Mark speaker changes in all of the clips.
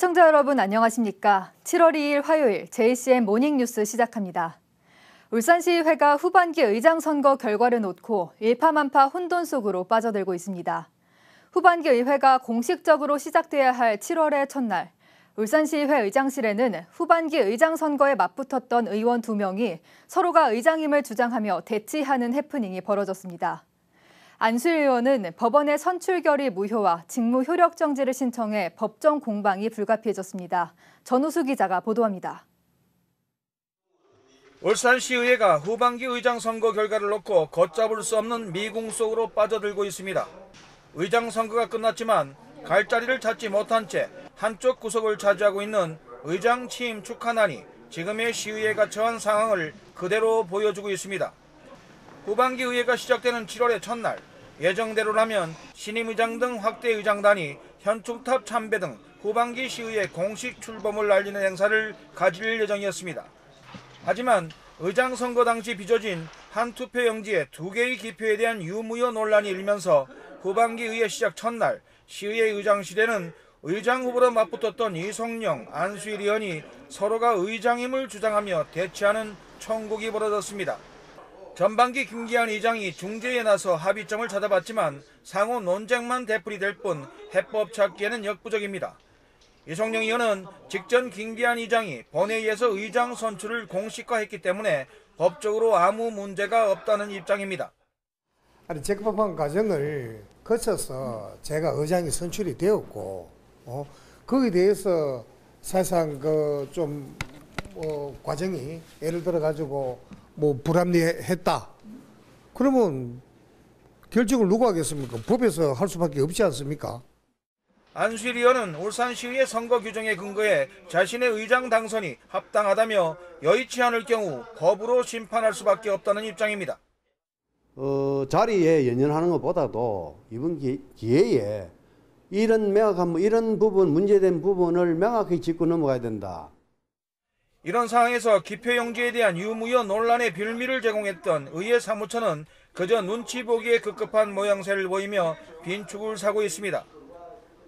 Speaker 1: 시청자 여러분 안녕하십니까? 7월 2일 화요일 JCN 모닝뉴스 시작합니다. 울산시의회가 후반기 의장 선거 결과를 놓고 일파만파 혼돈 속으로 빠져들고 있습니다. 후반기 의회가 공식적으로 시작돼야 할 7월의 첫날, 울산시의회 의장실에는 후반기 의장 선거에 맞붙었던 의원 2명이 서로가 의장임을 주장하며 대치하는 해프닝이 벌어졌습니다. 안수 의원은 법원의 선출결의 무효와 직무 효력 정지를 신청해 법정 공방이 불가피해졌습니다. 전우수 기자가 보도합니다.
Speaker 2: 울산시의회가 후반기 의장 선거 결과를 놓고 걷잡을 수 없는 미궁 속으로 빠져들고 있습니다. 의장 선거가 끝났지만 갈 자리를 찾지 못한 채 한쪽 구석을 차지하고 있는 의장 취임 축하난이 지금의 시의회가 처한 상황을 그대로 보여주고 있습니다. 후반기 의회가 시작되는 7월의 첫날 예정대로라면 신임 의장 등 확대 의장단이 현충탑 참배 등 후반기 시의회 공식 출범을 알리는 행사를 가질 예정이었습니다. 하지만 의장 선거 당시 빚어진 한 투표 영지의 두 개의 기표에 대한 유무효 논란이 일면서 후반기 의회 시작 첫날 시의회 의장실에는 의장 후보로 맞붙었던 이성령, 안수일 의원이 서로가 의장임을 주장하며 대치하는 청국이 벌어졌습니다. 전반기 김기현 의장이 중재에 나서 합의점을 찾아봤지만 상호 논쟁만 되풀이될 뿐 해법 찾기에는 역부족입니다. 이성령 의원은 직전 김기현 의장이 본회의에서 의장 선출을 공식화했기 때문에 법적으로 아무 문제가 없다는 입장입니다.
Speaker 3: 아니 적법한 과정을 거쳐서 제가 의장이 선출이 되었고 어, 거기에 대해서 사실상 그좀 뭐 어, 과정이 예를 들어 가지고 뭐 불합리했다. 그러면 결정을 누구 하겠습니까? 법에서 할 수밖에 없지 않습니까?
Speaker 2: 안수일 의원은 울산시의 선거 규정에 근거해 자신의 의장 당선이 합당하다며 여의치 않을 경우 법으로 심판할 수밖에 없다는 입장입니다.
Speaker 3: 어, 자리에 연연하는 것보다도 이번 기회에 이런 명확한 이런 부분 문제된 부분을 명확히 짚고 넘어가야 된다.
Speaker 2: 이런 상황에서 기표용지에 대한 유무여 논란의 빌미를 제공했던 의회 사무처는 그저 눈치 보기에 급급한 모양새를 보이며 빈축을 사고 있습니다.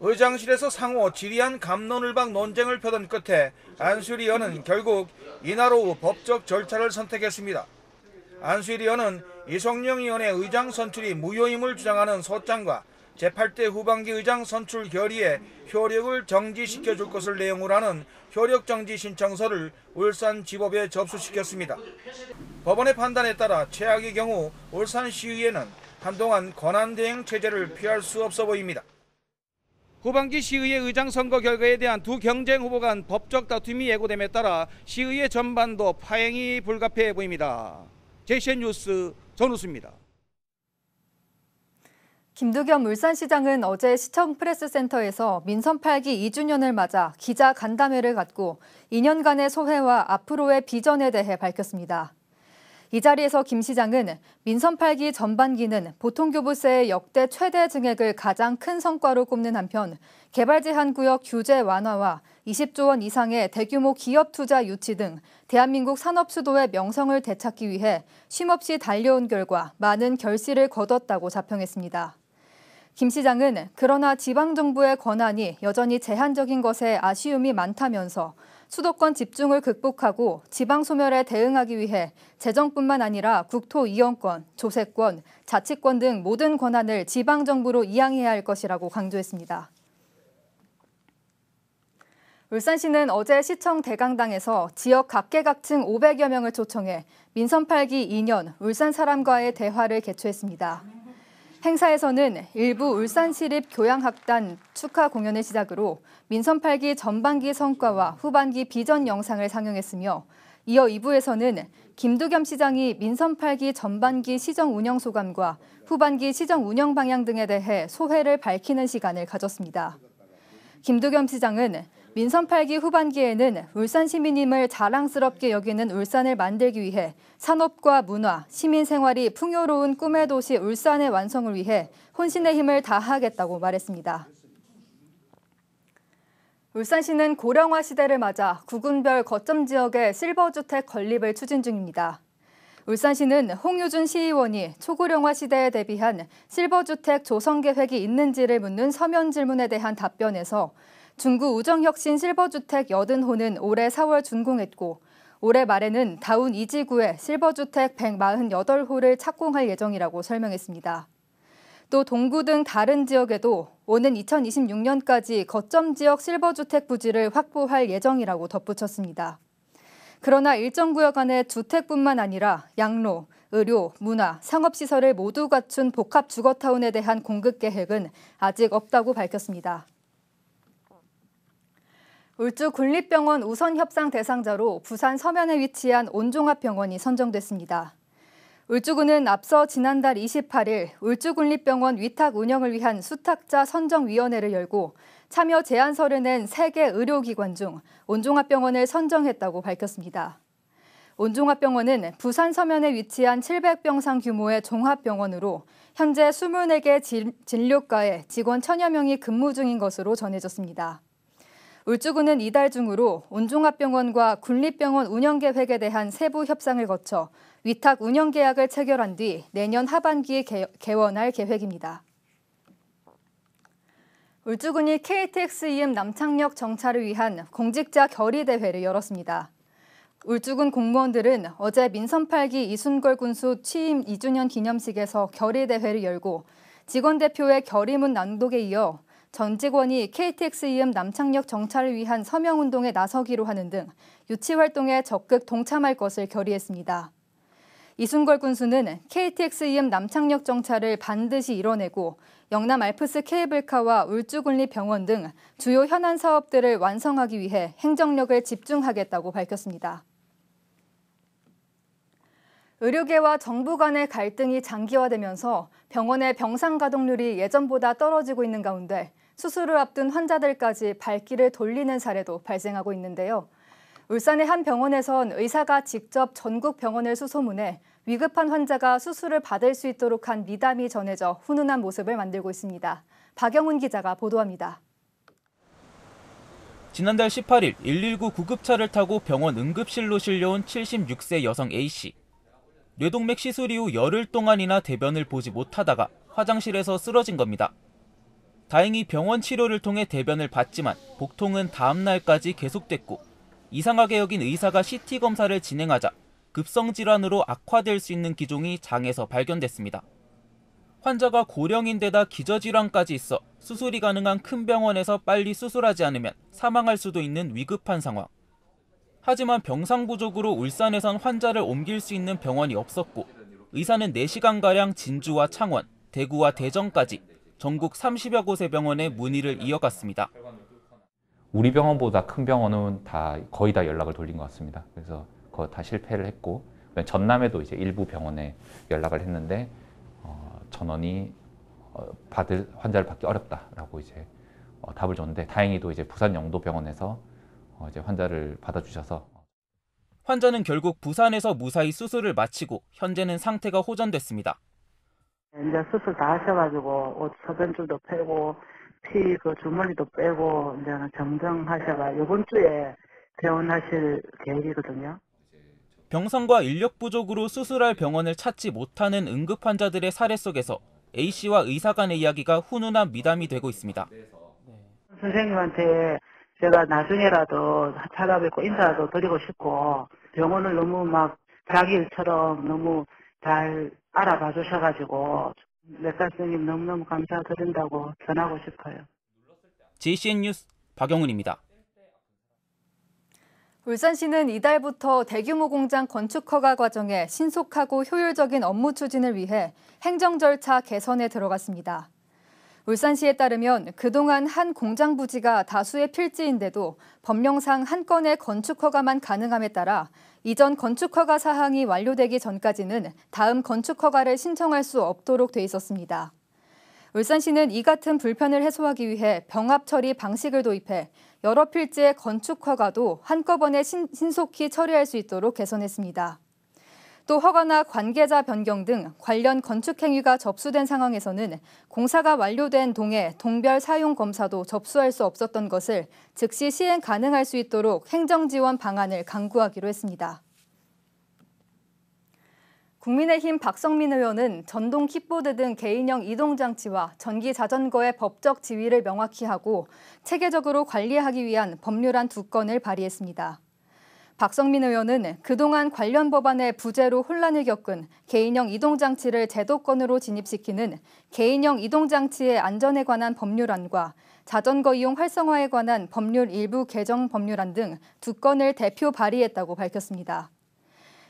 Speaker 2: 의장실에서 상호 지리한 감론을박 논쟁을 펴던 끝에 안수리 의원은 결국 이날 오후 법적 절차를 선택했습니다. 안수리 의원은 이성룡 의원의 의장 선출이 무효임을 주장하는 소장과 제8대 후반기 의장 선출 결의에 효력을 정지시켜 줄 것을 내용으로 하는 효력 정지 신청서를 울산지법에 접수시켰습니다. 법원의 판단에 따라 최악의 경우 울산시의회는 한동안 권한대행 체제를 피할 수 없어 보입니다. 후반기 시의회 의장 선거 결과에 대한 두 경쟁 후보 간 법적 다툼이 예고됨에 따라 시의회 전반도 파행이 불가피해 보입니다. 제시엔 뉴스 전우수입니다.
Speaker 1: 김두겸 울산시장은 어제 시청 프레스센터에서 민선 8기 2주년을 맞아 기자 간담회를 갖고 2년간의 소회와 앞으로의 비전에 대해 밝혔습니다. 이 자리에서 김 시장은 민선 8기 전반기는 보통교부세의 역대 최대 증액을 가장 큰 성과로 꼽는 한편 개발 제한 구역 규제 완화와 20조 원 이상의 대규모 기업 투자 유치 등 대한민국 산업 수도의 명성을 되찾기 위해 쉼없이 달려온 결과 많은 결실을 거뒀다고 자평했습니다. 김 시장은 그러나 지방정부의 권한이 여전히 제한적인 것에 아쉬움이 많다면서 수도권 집중을 극복하고 지방 소멸에 대응하기 위해 재정뿐만 아니라 국토 이용권, 조세권, 자치권 등 모든 권한을 지방정부로 이양해야 할 것이라고 강조했습니다. 울산시는 어제 시청 대강당에서 지역 각계각층 500여 명을 초청해 민선 8기 2년 울산 사람과의 대화를 개최했습니다. 행사에서는 일부 울산시립 교양학단 축하 공연을 시작으로 민선 8기 전반기 성과와 후반기 비전 영상을 상영했으며 이어 2부에서는 김두겸 시장이 민선 8기 전반기 시정 운영 소감과 후반기 시정 운영 방향 등에 대해 소회를 밝히는 시간을 가졌습니다. 김두겸 시장은 민선 8기 후반기에는 울산 시민임을 자랑스럽게 여기는 울산을 만들기 위해 산업과 문화, 시민 생활이 풍요로운 꿈의 도시 울산의 완성을 위해 혼신의 힘을 다하겠다고 말했습니다. 울산시는 고령화 시대를 맞아 구군별 거점 지역의 실버주택 건립을 추진 중입니다. 울산시는 홍유준 시의원이 초고령화 시대에 대비한 실버주택 조성 계획이 있는지를 묻는 서면 질문에 대한 답변에서 중구 우정혁신 실버주택 80호는 올해 4월 준공했고 올해 말에는 다운 2지구에 실버주택 148호를 착공할 예정이라고 설명했습니다. 또 동구 등 다른 지역에도 오는 2026년까지 거점 지역 실버주택 부지를 확보할 예정이라고 덧붙였습니다. 그러나 일정 구역 안에 주택뿐만 아니라 양로, 의료, 문화, 상업시설을 모두 갖춘 복합주거타운에 대한 공급 계획은 아직 없다고 밝혔습니다. 울주 군립병원 우선 협상 대상자로 부산 서면에 위치한 온종합병원이 선정됐습니다. 울주군은 앞서 지난달 28일 울주군립병원 위탁 운영을 위한 수탁자 선정위원회를 열고 참여 제안서를 낸 3개 의료기관 중 온종합병원을 선정했다고 밝혔습니다. 온종합병원은 부산 서면에 위치한 700병상 규모의 종합병원으로 현재 24개 진료과에 직원 1,000여 명이 근무 중인 것으로 전해졌습니다. 울주군은 이달 중으로 온종합병원과 군립병원 운영계획에 대한 세부 협상을 거쳐 위탁 운영계약을 체결한 뒤 내년 하반기에 개원할 계획입니다. 울주군이 KTX EM 남창역 정차를 위한 공직자 결의대회를 열었습니다. 울주군 공무원들은 어제 민선 8기 이순걸 군수 취임 2주년 기념식에서 결의대회를 열고 직원 대표의 결의문 낭독에 이어 전 직원이 KTX 이음 남창역 정차를 위한 서명운동에 나서기로 하는 등 유치 활동에 적극 동참할 것을 결의했습니다. 이순걸 군수는 KTX 이음 남창역 정차를 반드시 이뤄내고 영남 알프스 케이블카와 울주군립병원 등 주요 현안 사업들을 완성하기 위해 행정력을 집중하겠다고 밝혔습니다. 의료계와 정부 간의 갈등이 장기화되면서 병원의 병상 가동률이 예전보다 떨어지고 있는 가운데 수술을 앞둔 환자들까지 발길을 돌리는 사례도 발생하고 있는데요. 울산의 한 병원에선 의사가 직접 전국 병원을 수소문해 위급한 환자가 수술을 받을 수 있도록 한 미담이 전해져 훈훈한 모습을 만들고 있습니다. 박영훈 기자가 보도합니다.
Speaker 4: 지난달 18일 119 구급차를 타고 병원 응급실로 실려온 76세 여성 A씨. 뇌동맥 시술 이후 열흘 동안이나 대변을 보지 못하다가 화장실에서 쓰러진 겁니다. 다행히 병원 치료를 통해 대변을 봤지만 복통은 다음 날까지 계속됐고 이상하게 여긴 의사가 CT 검사를 진행하자 급성 질환으로 악화될 수 있는 기종이 장에서 발견됐습니다. 환자가 고령인데다 기저질환까지 있어 수술이 가능한 큰 병원에서 빨리 수술하지 않으면 사망할 수도 있는 위급한 상황. 하지만 병상 부족으로 울산에선 환자를 옮길 수 있는 병원이 없었고 의사는 4시간가량 진주와 창원, 대구와 대전까지 전국 30여 곳의 병원에 문의를 이어갔습니다. 우리 병원보다 큰 병원은 다 거의 다 연락을 돌린 것 같습니다. 그래서 그거 다 실패를 했고 전남에도 이제 일부 병원에 연락을 했는데 어, 전원이 어, 받을 환자를 받기 어렵다라고 이제 어, 답을 줬는데 다행히도 이제 부산 영도병원에서 어, 이제 환자를 받아주셔서 환자는 결국 부산에서 무사히 수술을 마치고 현재는 상태가 호전됐습니다. 네, 이제 수술 다 하셔가지고 옷 소변줄도 빼고 피 그 주머니도 빼고 이제는 정정하셔가 이번 주에 퇴원하실 계획이거든요. 병상과 인력 부족으로 수술할 병원을 찾지 못하는 응급 환자들의 사례 속에서 A 씨와 의사 간의 이야기가 훈훈한 미담이 되고 있습니다. 네. 선생님한테 제가 나중에라도 찾아뵙고 인사도 드리고 싶고 병원을 너무 막 자기 일처럼 너무 잘 알아봐 주셔가지고 렉사 선생님 너무너무 감사드린다고 전하고 싶어요. JCN 뉴스 박영훈입니다.
Speaker 1: 울산시는 이달부터 대규모 공장 건축 허가 과정에 신속하고 효율적인 업무 추진을 위해 행정 절차 개선에 들어갔습니다. 울산시에 따르면 그동안 한 공장 부지가 다수의 필지인데도 법령상 한 건의 건축 허가만 가능함에 따라 이전 건축 허가 사항이 완료되기 전까지는 다음 건축 허가를 신청할 수 없도록 돼 있었습니다. 울산시는 이 같은 불편을 해소하기 위해 병합 처리 방식을 도입해 여러 필지의 건축 허가도 한꺼번에 신, 속히 처리할 수 있도록 개선했습니다. 또 허가나 관계자 변경 등 관련 건축 행위가 접수된 상황에서는 공사가 완료된 동해 동별 사용 검사도 접수할 수 없었던 것을 즉시 시행 가능할 수 있도록 행정 지원 방안을 강구하기로 했습니다. 국민의힘 박성민 의원은 전동 킥보드 등 개인형 이동장치와 전기 자전거의 법적 지위를 명확히 하고 체계적으로 관리하기 위한 법률안 두 건을 발의했습니다. 박성민 의원은 그동안 관련 법안의 부재로 혼란을 겪은 개인형 이동장치를 제도권으로 진입시키는 개인형 이동장치의 안전에 관한 법률안과 자전거 이용 활성화에 관한 법률 일부 개정 법률안 등 두 건을 대표 발의했다고 밝혔습니다.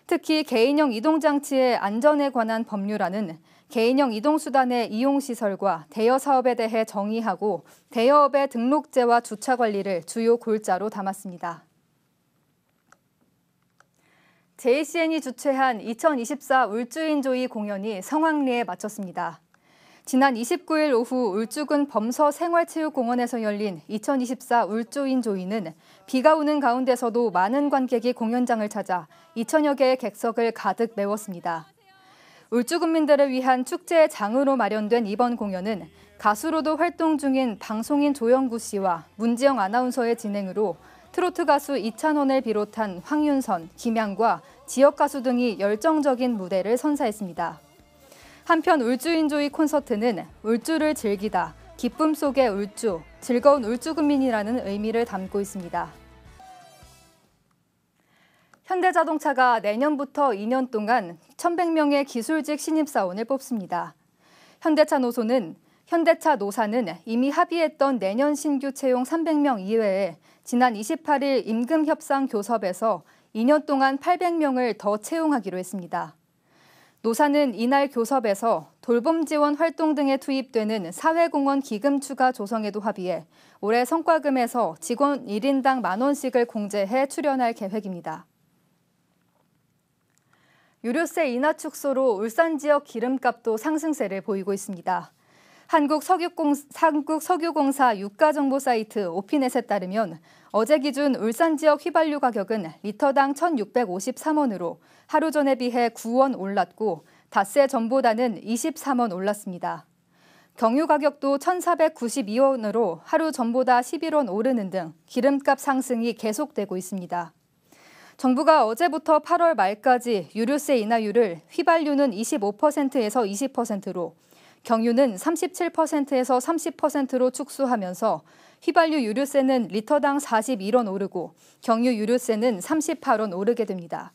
Speaker 1: 특히 개인형 이동장치의 안전에 관한 법률안은 개인형 이동수단의 이용시설과 대여 사업에 대해 정의하고 대여업의 등록제와 주차 관리를 주요 골자로 담았습니다. JCN이 주최한 2024 울주인조이 공연이 성황리에 마쳤습니다. 지난 29일 오후 울주군 범서 생활체육공원에서 열린 2024 울주인조이는 비가 오는 가운데서도 많은 관객이 공연장을 찾아 2천여 개의 객석을 가득 메웠습니다. 울주군민들을 위한 축제의 장으로 마련된 이번 공연은 가수로도 활동 중인 방송인 조영구 씨와 문지영 아나운서의 진행으로 트로트 가수 이찬원을 비롯한 황윤선, 김양과 지역 가수 등이 열정적인 무대를 선사했습니다. 한편 울주인조이 콘서트는 울주를 즐기다, 기쁨 속의 울주, 즐거운 울주국민이라는 의미를 담고 있습니다. 현대자동차가 내년부터 2년 동안 1,100명의 기술직 신입사원을 뽑습니다. 현대차 노소는 현대차 노사는 이미 합의했던 내년 신규 채용 300명 이외에 지난 28일 임금 협상 교섭에서 2년 동안 800명을 더 채용하기로 했습니다. 노사는 이날 교섭에서 돌봄 지원 활동 등에 투입되는 사회공헌 기금 추가 조성에도 합의해 올해 성과금에서 직원 1인당 만 원씩을 공제해 출연할 계획입니다. 유류세 인하 축소로 울산 지역 기름값도 상승세를 보이고 있습니다. 한국석유공사 유가정보 사이트 오피넷에 따르면 어제 기준 울산 지역 휘발유 가격은 리터당 1,653원으로 하루 전에 비해 9원 올랐고 닷새 전보다는 23원 올랐습니다. 경유 가격도 1,492원으로 하루 전보다 11원 오르는 등 기름값 상승이 계속되고 있습니다. 정부가 어제부터 8월 말까지 유류세 인하율을 휘발유는 25%에서 20%로 경유는 37%에서 30%로 축소하면서 휘발유 유류세는 리터당 41원 오르고 경유 유류세는 38원 오르게 됩니다.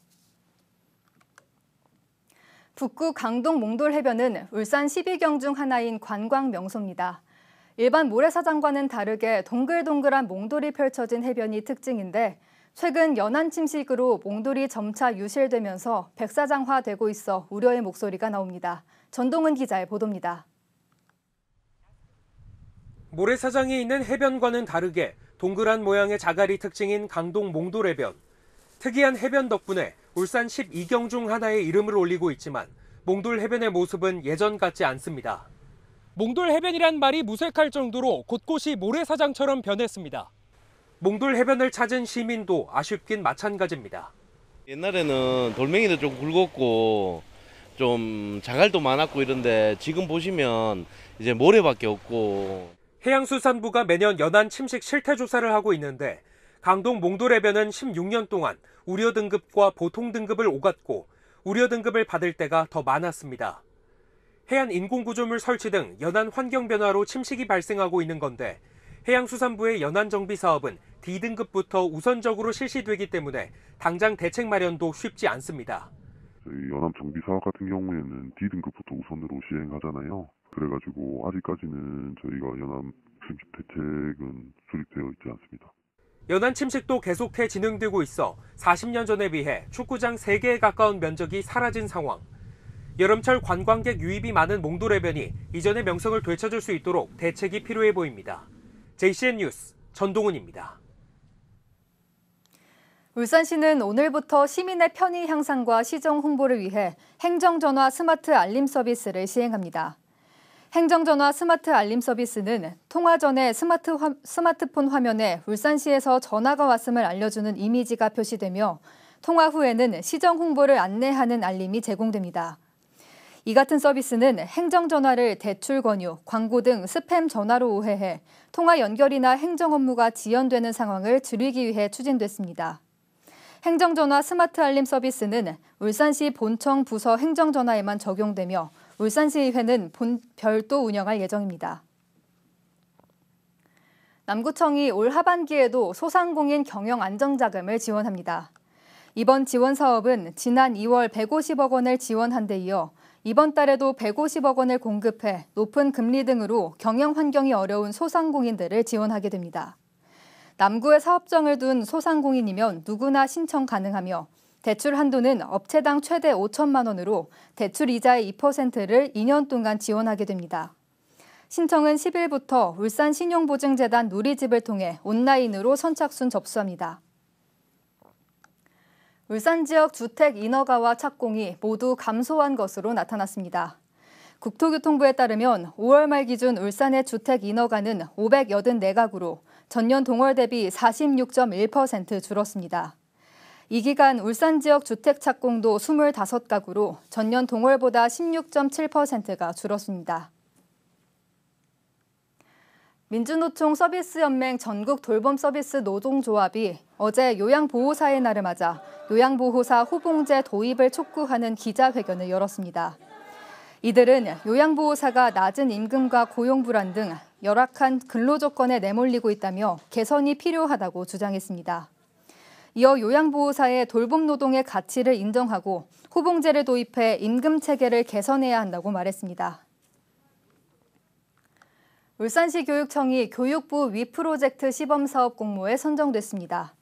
Speaker 1: 북구 강동 몽돌 해변은 울산 12경 중 하나인 관광 명소입니다. 일반 모래사장과는 다르게 동글동글한 몽돌이 펼쳐진 해변이 특징인데 최근 연안 침식으로 몽돌이 점차 유실되면서 백사장화되고 있어 우려의 목소리가 나옵니다. 전동은 기자의 보도입니다.
Speaker 3: 모래사장이 있는 해변과는 다르게 동그란 모양의 자갈이 특징인 강동 몽돌해변. 특이한 해변 덕분에 울산 12경 중 하나의 이름을 올리고 있지만 몽돌 해변의 모습은 예전 같지 않습니다. 몽돌 해변이란 말이 무색할 정도로 곳곳이 모래사장처럼 변했습니다. 몽돌 해변을 찾은 시민도 아쉽긴 마찬가지입니다.
Speaker 2: 옛날에는 돌멩이도 좀 굵었고
Speaker 3: 좀 자갈도 많았고 이런데 지금 보시면 이제 모래밖에 없고 해양수산부가 매년 연안 침식 실태 조사를 하고 있는데 강동 몽돌해변은 16년 동안 우려 등급과 보통 등급을 오갔고 우려 등급을 받을 때가 더 많았습니다. 해안 인공구조물 설치 등 연안 환경 변화로 침식이 발생하고 있는 건데 해양수산부의 연안 정비 사업은 D등급부터 우선적으로 실시되기 때문에 당장 대책 마련도 쉽지 않습니다.
Speaker 2: 연안
Speaker 4: 정비 사업 같은 경우에는 D등급부터 우선으로 시행하잖아요. 그래가지고 아직까지는
Speaker 2: 저희가 연안 침식 대책은
Speaker 3: 수립되어 있지 않습니다. 연안 침식도 계속해 진행되고 있어 40년 전에 비해 축구장 3개에 가까운 면적이 사라진 상황. 여름철 관광객 유입이 많은 몽돌해변이 이전의 명성을 되찾을 수 있도록 대책이 필요해 보입니다. JCN 뉴스 전동훈입니다.
Speaker 1: 울산시는 오늘부터 시민의 편의 향상과 시정 홍보를 위해 행정전화 스마트 알림 서비스를 시행합니다. 행정전화 스마트 알림 서비스는 통화 전에 스마트 화, 스마트폰 화면에 울산시에서 전화가 왔음을 알려주는 이미지가 표시되며 통화 후에는 시정 홍보를 안내하는 알림이 제공됩니다. 이 같은 서비스는 행정전화를 대출 권유, 광고 등 스팸 전화로 오해해 통화 연결이나 행정 업무가 지연되는 상황을 줄이기 위해 추진됐습니다. 행정전화 스마트 알림 서비스는 울산시 본청 부서 행정전화에만 적용되며 울산시의회는 본, 별도 운영할 예정입니다. 남구청이 올 하반기에도 소상공인 경영 안정자금을 지원합니다. 이번 지원 사업은 지난 2월 150억 원을 지원한 데 이어 이번 달에도 150억 원을 공급해 높은 금리 등으로 경영 환경이 어려운 소상공인들을 지원하게 됩니다. 남구에 사업장을 둔 소상공인이면 누구나 신청 가능하며 대출 한도는 업체당 최대 5천만 원으로 대출 이자의 2%를 2년 동안 지원하게 됩니다. 신청은 10일부터 울산신용보증재단 누리집을 통해 온라인으로 선착순 접수합니다. 울산 지역 주택 인허가와 착공이 모두 감소한 것으로 나타났습니다. 국토교통부에 따르면 5월 말 기준 울산의 주택 인허가는 584가구로 전년 동월 대비 46.1% 줄었습니다. 이 기간 울산 지역 주택 착공도 25가구로 전년 동월보다 16.7%가 줄었습니다. 민주노총 서비스연맹 전국 돌봄 서비스 노동조합이 어제 요양보호사의 날을 맞아 요양보호사 호봉제 도입을 촉구하는 기자회견을 열었습니다. 이들은 요양보호사가 낮은 임금과 고용 불안 등 열악한 근로 조건에 내몰리고 있다며 개선이 필요하다고 주장했습니다. 이어 요양보호사의 돌봄 노동의 가치를 인정하고 후봉제를 도입해 임금 체계를 개선해야 한다고 말했습니다. 울산시 교육청이 교육부 위프로젝트 시범사업 공모에 선정됐습니다.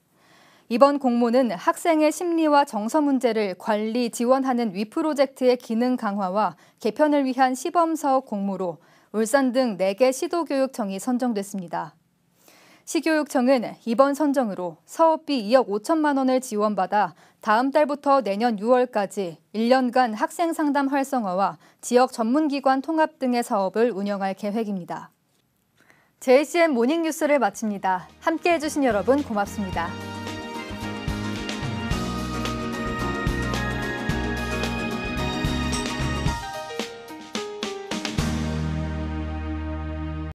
Speaker 1: 이번 공모는 학생의 심리와 정서 문제를 관리 지원하는 위프로젝트의 기능 강화와 개편을 위한 시범사업 공모로 울산 등 4개 시도교육청이 선정됐습니다. 시교육청은 이번 선정으로 사업비 2억 5천만 원을 지원받아 다음 달부터 내년 6월까지 1년간 학생 상담 활성화와 지역 전문기관 통합 등의 사업을 운영할 계획입니다. JCM 모닝뉴스를 마칩니다. 함께해 주신 여러분 고맙습니다.